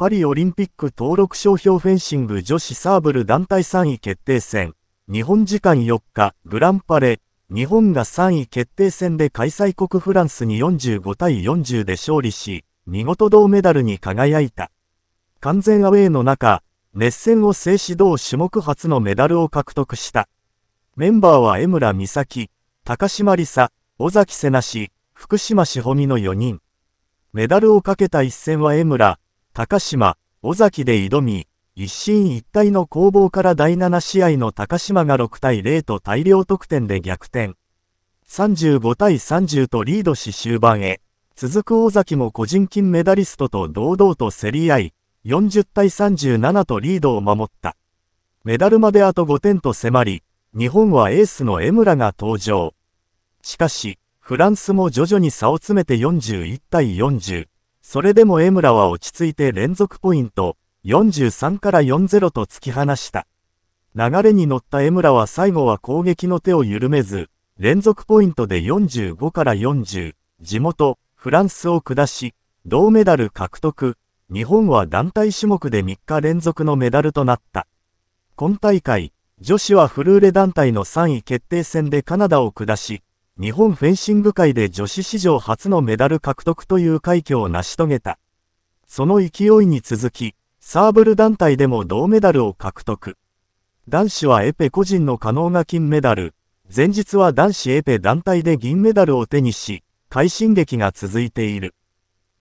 パリオリンピック登録商標フェンシング女子サーブル団体3位決定戦、日本時間4日、グランパレ、日本が3位決定戦で開催国フランスに45対40で勝利し、見事銅メダルに輝いた。完全アウェーの中、熱戦を制し同種目初のメダルを獲得した。メンバーは江村美咲、高島理沙、尾崎瀬名氏、福島志保美の4人。メダルをかけた一戦は江村、高島、尾崎で挑み、一進一退の攻防から第7試合の高島が6対0と大量得点で逆転。35対30とリードし終盤へ。続く尾崎も個人金メダリストと堂々と競り合い、40対37とリードを守った。メダルまであと5点と迫り、日本はエースの江村が登場。しかし、フランスも徐々に差を詰めて41対40。それでも江村は落ち着いて連続ポイント43から40と突き放した。流れに乗った江村は最後は攻撃の手を緩めず、連続ポイントで45から40、地元、フランスを下し、銅メダル獲得、日本は団体種目で3日連続のメダルとなった。今大会、女子はフルーレ団体の3位決定戦でカナダを下し、日本フェンシング界で女子史上初のメダル獲得という快挙を成し遂げた。その勢いに続き、サーブル団体でも銅メダルを獲得。男子はエペ個人の可能が金メダル、前日は男子エペ団体で銀メダルを手にし、快進撃が続いている。